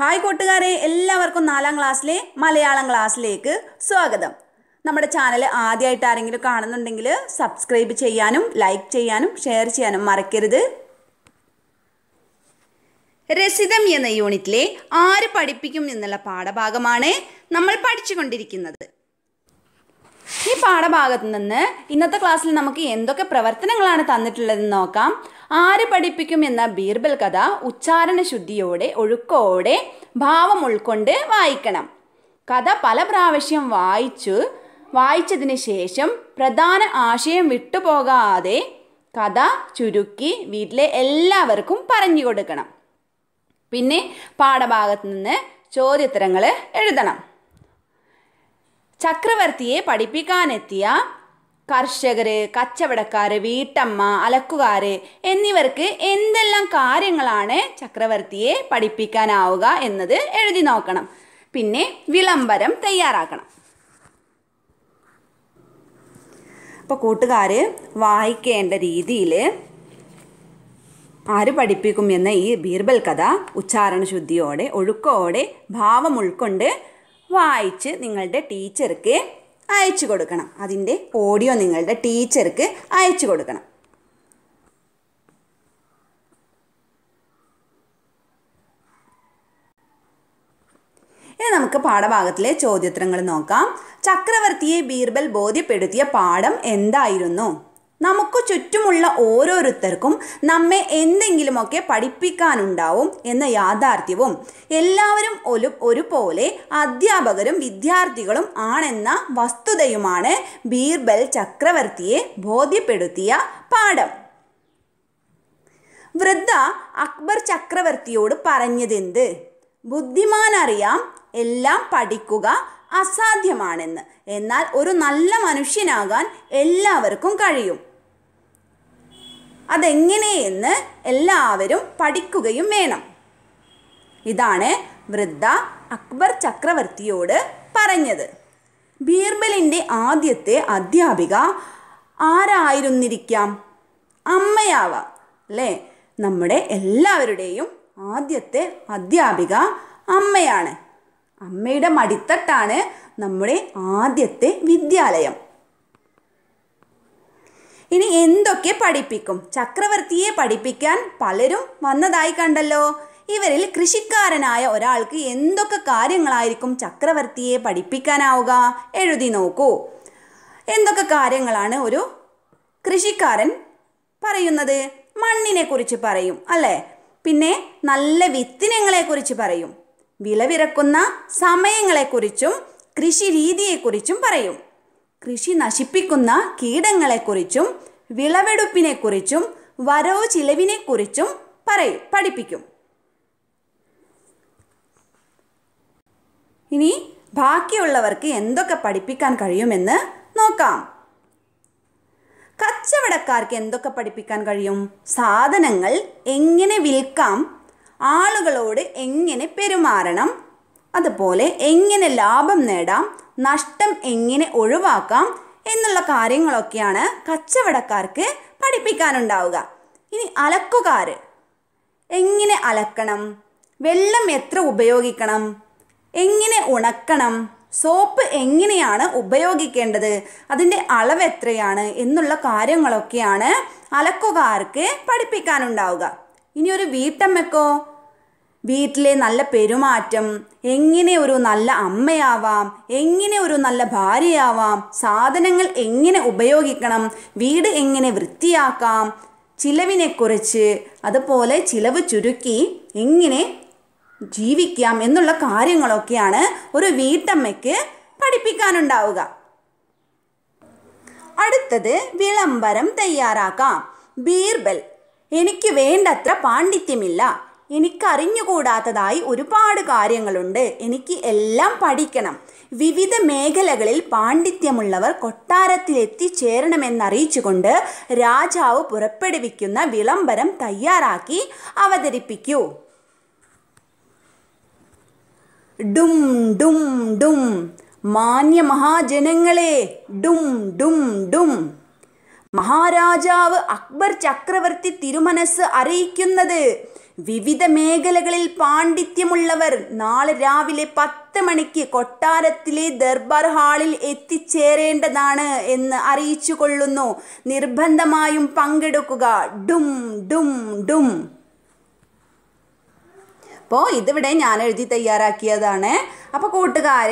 hi കൂട്ടുകാരെ എല്ലാവർക്കും നാലാം ക്ലാസ്സിലെ മലയാളം ക്ലാസ്സിലേക്ക് സ്വാഗതം നമ്മുടെ ചാനൽ ആദ്യമായിട്ട് ആരെങ്കിലും കാണുന്നുണ്ടെങ്കിൽ സബ്സ്ക്രൈബ് ചെയ്യാനും ലൈക്ക് ചെയ്യാനും ഷെയർ ചെയ്യാനും മറക്കരുത് രസിതം എന്ന യൂണിറ്റിലെ ആര് പഠിപ്പിക്കും എന്നുള്ള പാഠഭാഗമാണ് നമ്മൾ പഠിച്ചുകൊണ്ടിരിക്കുന്നത് ഈ പാഠഭാഗത്ത് നിന്ന് ഇന്നത്തെ ക്ലാസ്സിൽ നമുക്ക് എന്തൊക്കെ പ്രവർത്തനങ്ങളാണ് തന്നിട്ടുള്ളതെന്ന് നോക്കാം ആര് പഠിപ്പിക്കും എന്ന ബീർബൽ കഥ ഉച്ചാരണ ശുദ്ധിയോടെ ഒഴുക്കോടെ ഭാവം ഉൾക്കൊണ്ട് വായിക്കണം കഥ പല പ്രാവശ്യം വായിച്ചു വായിച്ചതിന് ശേഷം പ്രധാന ആശയം വിട്ടുപോകാതെ കഥ ചുരുക്കി വീട്ടിലെ എല്ലാവർക്കും പറഞ്ഞു കൊടുക്കണം പിന്നെ പാഠഭാഗത്ത് നിന്ന് ചോദ്യോത്തരങ്ങൾ എഴുതണം ചക്രവർത്തിയെ പഠിപ്പിക്കാനെത്തിയ കർഷകര് കച്ചവടക്കാര് വീട്ടമ്മ അലക്കുകാര് എന്നിവർക്ക് എന്തെല്ലാം കാര്യങ്ങളാണ് ചക്രവർത്തിയെ പഠിപ്പിക്കാനാവുക എന്നത് എഴുതി നോക്കണം പിന്നെ വിളംബരം തയ്യാറാക്കണം അപ്പോൾ കൂട്ടുകാര് വായിക്കേണ്ട രീതിയിൽ ആര് പഠിപ്പിക്കും എന്ന ഈ ബീർബൽ കഥ ഉച്ചാരണ ശുദ്ധിയോടെ ഒഴുക്കോടെ ഭാവം ഉൾക്കൊണ്ട് വായിച്ച് നിങ്ങളുടെ ടീച്ചർക്ക് അയച്ചു കൊടുക്കണം അതിൻ്റെ ഓഡിയോ നിങ്ങളുടെ ടീച്ചർക്ക് അയച്ചു കൊടുക്കണം ഇനി നമുക്ക് പാഠഭാഗത്തിലെ ചോദ്യോത്തരങ്ങൾ നോക്കാം ചക്രവർത്തിയെ ബീർബൽ ബോധ്യപ്പെടുത്തിയ പാഠം എന്തായിരുന്നു നമുക്ക് ചുറ്റുമുള്ള ഓരോരുത്തർക്കും നമ്മെ എന്തെങ്കിലുമൊക്കെ പഠിപ്പിക്കാനുണ്ടാവും എന്ന യാഥാർത്ഥ്യവും എല്ലാവരും ഒരു ഒരുപോലെ അധ്യാപകരും വിദ്യാർത്ഥികളും ആണെന്ന വസ്തുതയുമാണ് ബീർബൽ ചക്രവർത്തിയെ ബോധ്യപ്പെടുത്തിയ പാഠം വൃദ്ധ അക്ബർ ചക്രവർത്തിയോട് പറഞ്ഞതെന്ത് ബുദ്ധിമാനറിയാം എല്ലാം പഠിക്കുക അസാധ്യമാണെന്ന് എന്നാൽ ഒരു നല്ല മനുഷ്യനാകാൻ എല്ലാവർക്കും കഴിയും അതെങ്ങനെയെന്ന് എല്ലാവരും പഠിക്കുകയും വേണം ഇതാണ് വൃദ്ധ അക്ബർ ചക്രവർത്തിയോട് പറഞ്ഞത് ബീർബലിൻ്റെ ആദ്യത്തെ അധ്യാപിക ആരായിരുന്നിരിക്കാം അമ്മയാവാം അല്ലേ നമ്മുടെ എല്ലാവരുടെയും ആദ്യത്തെ അധ്യാപിക അമ്മയാണ് അമ്മയുടെ മടിത്തട്ടാണ് നമ്മുടെ ആദ്യത്തെ വിദ്യാലയം ഇനി എന്തൊക്കെ പഠിപ്പിക്കും ചക്രവർത്തിയെ പഠിപ്പിക്കാൻ പലരും വന്നതായി കണ്ടല്ലോ ഇവരിൽ കൃഷിക്കാരനായ ഒരാൾക്ക് എന്തൊക്കെ കാര്യങ്ങളായിരിക്കും ചക്രവർത്തിയെ പഠിപ്പിക്കാനാവുക എഴുതി നോക്കൂ എന്തൊക്കെ കാര്യങ്ങളാണ് ഒരു കൃഷിക്കാരൻ പറയുന്നത് മണ്ണിനെ കുറിച്ച് പറയും അല്ലേ പിന്നെ നല്ല കുറിച്ച് പറയും വിളവിറക്കുന്ന സമയങ്ങളെക്കുറിച്ചും കൃഷി രീതിയെക്കുറിച്ചും പറയും കൃഷി നശിപ്പിക്കുന്ന കീടങ്ങളെക്കുറിച്ചും വിളവെടുപ്പിനെക്കുറിച്ചും വരവ് ചിലവിനെക്കുറിച്ചും പറയും പഠിപ്പിക്കും ഇനി ബാക്കിയുള്ളവർക്ക് എന്തൊക്കെ പഠിപ്പിക്കാൻ കഴിയുമെന്ന് നോക്കാം കച്ചവടക്കാർക്ക് എന്തൊക്കെ പഠിപ്പിക്കാൻ കഴിയും സാധനങ്ങൾ എങ്ങനെ വിൽക്കാം ആളുകളോട് എങ്ങനെ പെരുമാറണം അതുപോലെ എങ്ങനെ ലാഭം നേടാം നഷ്ടം എങ്ങനെ ഒഴിവാക്കാം എന്നുള്ള കാര്യങ്ങളൊക്കെയാണ് കച്ചവടക്കാർക്ക് പഠിപ്പിക്കാനുണ്ടാവുക ഇനി അലക്കുകാർ എങ്ങനെ അലക്കണം വെള്ളം എത്ര ഉപയോഗിക്കണം എങ്ങനെ ഉണക്കണം സോപ്പ് എങ്ങനെയാണ് ഉപയോഗിക്കേണ്ടത് അതിൻ്റെ അളവ് എത്രയാണ് എന്നുള്ള കാര്യങ്ങളൊക്കെയാണ് അലക്കുകാർക്ക് പഠിപ്പിക്കാനുണ്ടാവുക ഇനി ഒരു വീട്ടമ്മക്കോ വീട്ടിലെ നല്ല പെരുമാറ്റം എങ്ങനെ ഒരു നല്ല അമ്മയാവാം എങ്ങനെ ഒരു നല്ല ഭാര്യയാവാം സാധനങ്ങൾ എങ്ങനെ ഉപയോഗിക്കണം വീട് എങ്ങനെ വൃത്തിയാക്കാം ചിലവിനെക്കുറിച്ച് അതുപോലെ ചിലവ് ചുരുക്കി എങ്ങനെ ജീവിക്കാം എന്നുള്ള കാര്യങ്ങളൊക്കെയാണ് ഒരു വീട്ടമ്മയ്ക്ക് പഠിപ്പിക്കാനുണ്ടാവുക അടുത്തത് വിളംബരം തയ്യാറാക്കാം ബീർബൽ എനിക്ക് വേണ്ടത്ര പാണ്ഡിത്യമില്ല എനിക്കറിഞ്ഞുകൂടാത്തതായി ഒരുപാട് കാര്യങ്ങളുണ്ട് എനിക്ക് എല്ലാം പഠിക്കണം വിവിധ മേഖലകളിൽ പാണ്ഡിത്യമുള്ളവർ കൊട്ടാരത്തിലെത്തിച്ചേരണമെന്നറിയിച്ചുകൊണ്ട് രാജാവ് പുറപ്പെടുവിക്കുന്ന വിളംബരം തയ്യാറാക്കി അവതരിപ്പിക്കൂ ഡും ഡും ഡും മാന്യമഹാജനങ്ങളെ ഡും ഡും ഡും മഹാരാജാവ് അക്ബർ ചക്രവർത്തി തിരുമനസ് അറിയിക്കുന്നത് വിവിധ മേഖലകളിൽ പാണ്ഡിത്യമുള്ളവർ നാളെ രാവിലെ പത്ത് മണിക്ക് കൊട്ടാരത്തിലെ ദർബാർ ഹാളിൽ എത്തിച്ചേരേണ്ടതാണ് എന്ന് അറിയിച്ചു കൊള്ളുന്നു നിർബന്ധമായും പങ്കെടുക്കുക ഡും ഡും ഡും അപ്പോൾ ഇതിവിടെ ഞാൻ എഴുതി തയ്യാറാക്കിയതാണ് അപ്പോൾ കൂട്ടുകാർ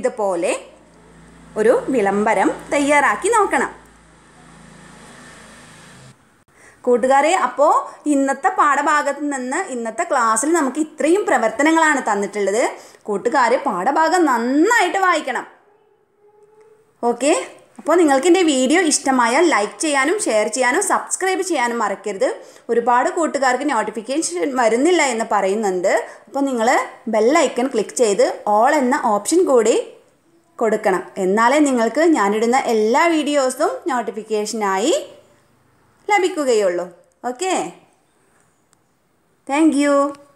ഇതുപോലെ ഒരു വിളംബരം തയ്യാറാക്കി നോക്കണം കൂട്ടുകാരെ അപ്പോൾ ഇന്നത്തെ പാഠഭാഗത്ത് നിന്ന് ഇന്നത്തെ ക്ലാസ്സിൽ നമുക്ക് ഇത്രയും പ്രവർത്തനങ്ങളാണ് തന്നിട്ടുള്ളത് കൂട്ടുകാർ പാഠഭാഗം നന്നായിട്ട് വായിക്കണം ഓക്കെ അപ്പോൾ നിങ്ങൾക്ക് എൻ്റെ വീഡിയോ ഇഷ്ടമായാൽ ലൈക്ക് ചെയ്യാനും ഷെയർ ചെയ്യാനും സബ്സ്ക്രൈബ് ചെയ്യാനും മറക്കരുത് ഒരുപാട് കൂട്ടുകാർക്ക് നോട്ടിഫിക്കേഷൻ വരുന്നില്ല എന്ന് പറയുന്നുണ്ട് അപ്പോൾ നിങ്ങൾ ബെല്ലൈക്കൺ ക്ലിക്ക് ചെയ്ത് ഓൾ എന്ന ഓപ്ഷൻ കൂടി കൊടുക്കണം എന്നാലേ നിങ്ങൾക്ക് ഞാനിടുന്ന എല്ലാ വീഡിയോസും നോട്ടിഫിക്കേഷനായി ലഭിക്കുകയുള്ളൂ ഓക്കേ താങ്ക്